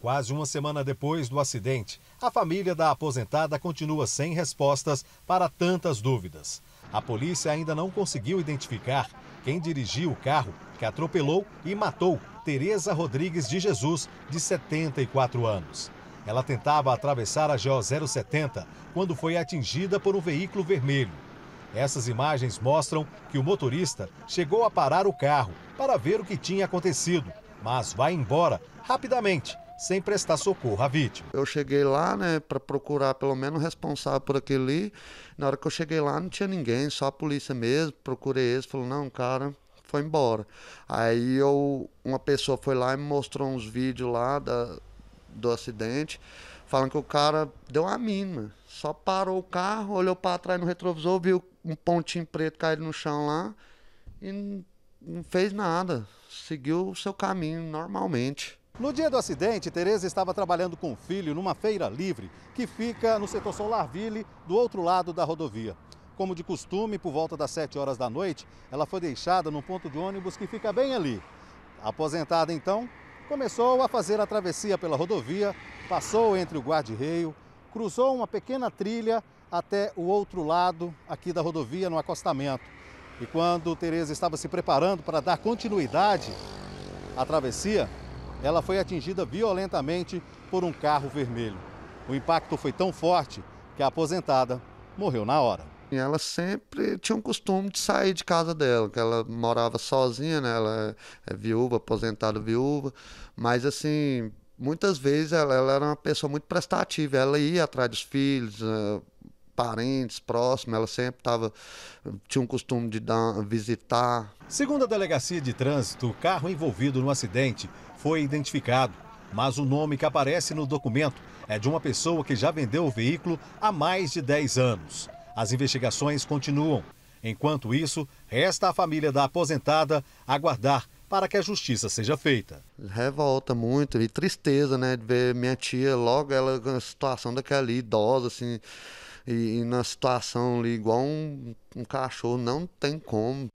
Quase uma semana depois do acidente, a família da aposentada continua sem respostas para tantas dúvidas. A polícia ainda não conseguiu identificar quem dirigiu o carro que atropelou e matou Tereza Rodrigues de Jesus, de 74 anos. Ela tentava atravessar a GO 070 quando foi atingida por um veículo vermelho. Essas imagens mostram que o motorista chegou a parar o carro para ver o que tinha acontecido, mas vai embora rapidamente sem prestar socorro à vítima. Eu cheguei lá, né, para procurar pelo menos o responsável por aquilo ali. Na hora que eu cheguei lá, não tinha ninguém, só a polícia mesmo. Procurei eles, falou: "Não, cara, foi embora". Aí eu uma pessoa foi lá e me mostrou uns vídeos lá da, do acidente, falando que o cara deu a mínima. Só parou o carro, olhou para trás no retrovisor, viu um pontinho preto caído no chão lá e não fez nada. Seguiu o seu caminho normalmente. No dia do acidente, Tereza estava trabalhando com o filho numa feira livre que fica no setor Solarville, do outro lado da rodovia. Como de costume, por volta das 7 horas da noite, ela foi deixada num ponto de ônibus que fica bem ali. Aposentada então, começou a fazer a travessia pela rodovia, passou entre o guarda-reio, cruzou uma pequena trilha até o outro lado aqui da rodovia, no acostamento. E quando Tereza estava se preparando para dar continuidade à travessia, ela foi atingida violentamente por um carro vermelho. O impacto foi tão forte que a aposentada morreu na hora. E ela sempre tinha um costume de sair de casa dela, que ela morava sozinha, né? Ela é, é viúva, aposentada viúva, mas assim, muitas vezes ela, ela, era uma pessoa muito prestativa, ela ia atrás dos filhos, ah, parentes próximos, ela sempre tava, tinha um costume de dar, visitar. Segundo a delegacia de trânsito, o carro envolvido no acidente foi identificado, mas o nome que aparece no documento é de uma pessoa que já vendeu o veículo há mais de 10 anos. As investigações continuam. Enquanto isso, resta à família da aposentada aguardar para que a justiça seja feita. Revolta muito e tristeza, né, de ver minha tia logo ela na situação daquela idosa assim, e, e na situação ali, igual um, um cachorro, não tem como.